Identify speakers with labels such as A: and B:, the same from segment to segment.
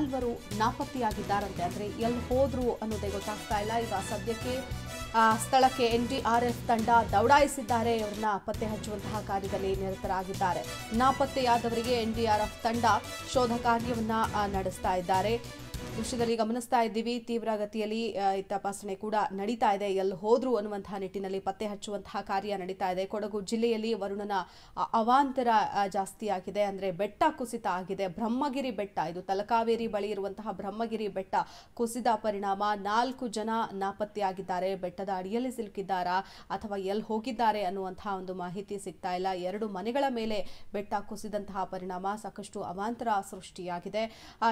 A: ನಾಲ್ವರು ನಾಪತ್ತೆಯಾಗಿದ್ದಾರಂತೆ ಅಂದರೆ ಎಲ್ಲಿ ಹೋದ್ರು ಅನ್ನೋದೇ ಗೊತ್ತಾಗ್ತಾ ಇಲ್ಲ ಈಗ ಸದ್ಯಕ್ಕೆ ಆ ಸ್ಥಳಕ್ಕೆ ಎನ್ ಡಿ ಆರ್ ಎಫ್ ತಂಡ ದೌಡಾಯಿಸಿದ್ದಾರೆ ಅವರನ್ನ ಪತ್ತೆ ಹಚ್ಚುವಂತಹ ಕಾರ್ಯದಲ್ಲಿ ನಿರತರಾಗಿದ್ದಾರೆ ನಾಪತ್ತೆಯಾದವರಿಗೆ ಎನ್ ಡಿ ಆರ್ ಎಫ್ ತಂಡ ಶೋಧ ಕಾರ್ಯವನ್ನ ನಡೆಸ್ತಾ ಇದ್ದಾರೆ ದೃಶ್ಯದಲ್ಲಿ ಗಮನಿಸ್ತಾ ಇದ್ದೀವಿ ತೀವ್ರ ಗತಿಯಲ್ಲಿ ತಪಾಸಣೆ ಕೂಡ ನಡೀತಾ ಇದೆ ಎಲ್ಲಿ ಹೋದ್ರು ಅನ್ನುವಂತಹ ನಿಟ್ಟಿನಲ್ಲಿ ಪತ್ತೆ ಹಚ್ಚುವಂತಹ ಕಾರ್ಯ ನಡೀತಾ ಇದೆ ಕೊಡಗು ಜಿಲ್ಲೆಯಲ್ಲಿ ವರುಣನ ಅವಾಂತರ ಜಾಸ್ತಿ ಆಗಿದೆ ಅಂದ್ರೆ ಬೆಟ್ಟ ಕುಸಿತ ಆಗಿದೆ ಬ್ರಹ್ಮಗಿರಿ ಬೆಟ್ಟ ಇದು ತಲಕಾವೇರಿ ಬಳಿ ಇರುವಂತಹ ಬ್ರಹ್ಮಗಿರಿ ಬೆಟ್ಟ ಕುಸಿದ ಪರಿಣಾಮ ನಾಲ್ಕು ಜನ ನಾಪತ್ತೆಯಾಗಿದ್ದಾರೆ ಬೆಟ್ಟದ ಅಡಿಯಲ್ಲಿ ಸಿಲುಕಿದ್ದಾರಾ ಅಥವಾ ಎಲ್ಲಿ ಹೋಗಿದ್ದಾರೆ ಅನ್ನುವಂತಹ ಒಂದು ಮಾಹಿತಿ ಸಿಗ್ತಾ ಇಲ್ಲ ಎರಡು ಮನೆಗಳ ಮೇಲೆ ಬೆಟ್ಟ ಕುಸಿದಂತಹ ಪರಿಣಾಮ ಸಾಕಷ್ಟು ಅವಾಂತರ ಸೃಷ್ಟಿಯಾಗಿದೆ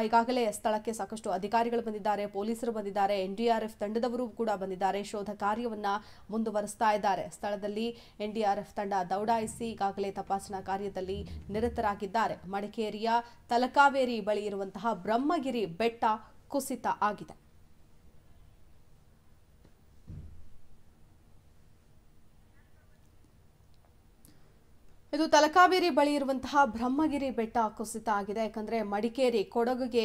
A: ಈಗಾಗಲೇ ಸ್ಥಳಕ್ಕೆ ಸಾಕಷ್ಟು ಸಾಕಷ್ಟು ಅಧಿಕಾರಿಗಳು ಬಂದಿದ್ದಾರೆ ಪೊಲೀಸರು ಬಂದಿದ್ದಾರೆ ಎನ್ಡಿಆರ್ಎಫ್ ತಂಡದವರು ಕೂಡ ಬಂದಿದ್ದಾರೆ ಶೋಧ ಕಾರ್ಯವನ್ನ ಮುಂದುವರಿಸ್ತಾ ಇದ್ದಾರೆ ಸ್ಥಳದಲ್ಲಿ ಎನ್ಡಿಆರ್ಎಫ್ ತಂಡ ದೌಡಾಯಿಸಿ ಈಗಾಗಲೇ ತಪಾಸಣಾ ಕಾರ್ಯದಲ್ಲಿ ನಿರತರಾಗಿದ್ದಾರೆ ಮಡಿಕೇರಿಯ ತಲಕಾವೇರಿ ಬಳಿ ಇರುವಂತಹ ಬ್ರಹ್ಮಗಿರಿ ಬೆಟ್ಟ ಕುಸಿತ ಆಗಿದೆ ಇದು ತಲಕಾವೇರಿ ಬಳಿ ಇರುವಂತಹ ಬ್ರಹ್ಮಗಿರಿ ಬೆಟ್ಟ ಕುಸಿತ ಆಗಿದೆ ಯಾಕಂದ್ರೆ ಮಡಿಕೇರಿ ಕೊಡಗುಗೆ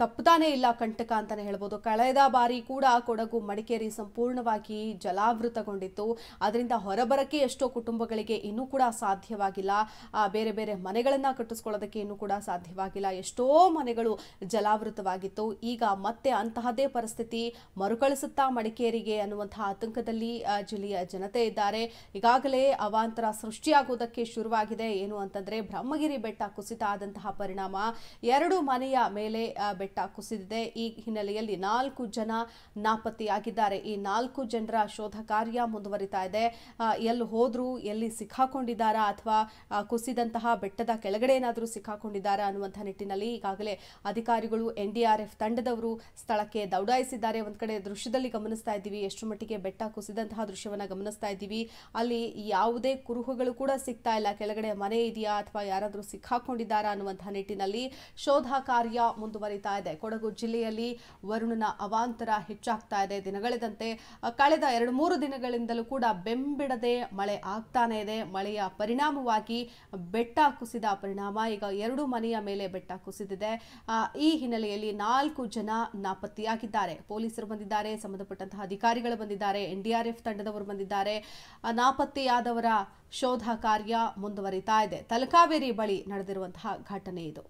A: ತಪ್ಪುದಾನೇ ಇಲ್ಲ ಕಂಟಕ ಅಂತಾನೆ ಹೇಳ್ಬೋದು ಕಳೆದ ಬಾರಿ ಕೂಡ ಕೊಡಗು ಮಡಿಕೇರಿ ಸಂಪೂರ್ಣವಾಗಿ ಜಲಾವೃತಗೊಂಡಿತ್ತು ಅದರಿಂದ ಹೊರಬರಕ್ಕೆ ಎಷ್ಟೋ ಕುಟುಂಬಗಳಿಗೆ ಇನ್ನೂ ಕೂಡ ಸಾಧ್ಯವಾಗಿಲ್ಲ ಬೇರೆ ಬೇರೆ ಮನೆಗಳನ್ನು ಕಟ್ಟಿಸ್ಕೊಳ್ಳೋದಕ್ಕೆ ಇನ್ನೂ ಕೂಡ ಸಾಧ್ಯವಾಗಿಲ್ಲ ಎಷ್ಟೋ ಮನೆಗಳು ಜಲಾವೃತವಾಗಿತ್ತು ಈಗ ಮತ್ತೆ ಅಂತಹದೇ ಪರಿಸ್ಥಿತಿ ಮರುಕಳಿಸುತ್ತಾ ಮಡಿಕೇರಿಗೆ ಅನ್ನುವಂತಹ ಆತಂಕದಲ್ಲಿ ಜಿಲ್ಲೆಯ ಜನತೆ ಇದ್ದಾರೆ ಈಗಾಗಲೇ ಅವಾಂತರ ಸೃಷ್ಟಿ ಸೃಷ್ಟಿಯಾಗುವುದಕ್ಕೆ ಶುರುವಾಗಿದೆ ಏನು ಅಂತಂದ್ರೆ ಬ್ರಹ್ಮಗಿರಿ ಬೆಟ್ಟ ಕುಸಿತ ಆದಂತಹ ಪರಿಣಾಮ ಎರಡು ಮನೆಯ ಮೇಲೆ ಬೆಟ್ಟ ಕುಸಿದಿದೆ ಈ ಹಿನ್ನೆಲೆಯಲ್ಲಿ ನಾಲ್ಕು ಜನ ನಾಪತ್ತೆಯಾಗಿದ್ದಾರೆ ಈ ನಾಲ್ಕು ಜನರ ಶೋಧ ಕಾರ್ಯ ಮುಂದುವರಿತಾ ಇದೆ ಎಲ್ಲಿ ಹೋದ್ರು ಎಲ್ಲಿ ಸಿಕ್ಕಾಕೊಂಡಿದ್ದಾರಾ ಅಥವಾ ಕುಸಿದಂತಹ ಬೆಟ್ಟದ ಕೆಳಗಡೆ ಏನಾದರೂ ಸಿಕ್ಕಾಕೊಂಡಿದ್ದಾರಾ ಅನ್ನುವಂತಹ ನಿಟ್ಟಿನಲ್ಲಿ ಈಗಾಗಲೇ ಅಧಿಕಾರಿಗಳು ಎನ್ ಡಿ ಆರ್ ಎಫ್ ತಂಡದವರು ಸ್ಥಳಕ್ಕೆ ದೌಡಾಯಿಸಿದ್ದಾರೆ ಒಂದ್ ಕಡೆ ದೃಶ್ಯದಲ್ಲಿ ಗಮನಿಸ್ತಾ ಇದ್ದೀವಿ ಎಷ್ಟು ಮಟ್ಟಿಗೆ ಬೆಟ್ಟ ಕುಸಿದಂತಹ ದೃಶ್ಯವನ್ನು ಗಮನಿಸ್ತಾ ಇದ್ದೀವಿ ಅಲ್ಲಿ ಯಾವುದೇ ಕುರುಹುಗಳು ಕೂಡ ಸಿಗ್ತಾ ಇಲ್ಲ ಕೆಳಗಡೆ ಮನೆ ಇದೆಯಾ ಅಥವಾ ಯಾರಾದರೂ ಸಿಕ್ಕಾಕೊಂಡಿದ್ದಾರಾ ಅನ್ನುವಂಥ ನಿಟ್ಟಿನಲ್ಲಿ ಶೋಧ ಕಾರ್ಯ ಮುಂದುವರಿತಾ ಇದೆ ಕೊಡಗು ಜಿಲ್ಲೆಯಲ್ಲಿ ವರುಣನ ಅವಾಂತರ ಹೆಚ್ಚಾಗ್ತಾ ಇದೆ ದಿನಗಳಿದಂತೆ ಕಳೆದ ಎರಡು ಮೂರು ದಿನಗಳಿಂದಲೂ ಕೂಡ ಬೆಂಬಿಡದೆ ಮಳೆ ಆಗ್ತಾನೆ ಇದೆ ಮಳೆಯ ಪರಿಣಾಮವಾಗಿ ಬೆಟ್ಟ ಕುಸಿದ ಪರಿಣಾಮ ಈಗ ಎರಡು ಮನೆಯ ಮೇಲೆ ಬೆಟ್ಟ ಕುಸಿದಿದೆ ಈ ಹಿನ್ನೆಲೆಯಲ್ಲಿ ನಾಲ್ಕು ಜನ ನಾಪತ್ತೆಯಾಗಿದ್ದಾರೆ ಪೊಲೀಸರು ಬಂದಿದ್ದಾರೆ ಸಂಬಂಧಪಟ್ಟಂತಹ ಅಧಿಕಾರಿಗಳು ಬಂದಿದ್ದಾರೆ ಎನ್ ಎಫ್ ತಂಡದವರು ಬಂದಿದ್ದಾರೆ ನಾಪತ್ತೆಯಾದವರ ಶೋಧ ಶೋಧ ಕಾರ್ಯ ಮುಂದುವರಿತಾ ಇದೆ ತಲಕಾವೇರಿ ಬಳಿ ನಡೆದಿರುವಂತಹ ಘಟನೆ ಇದು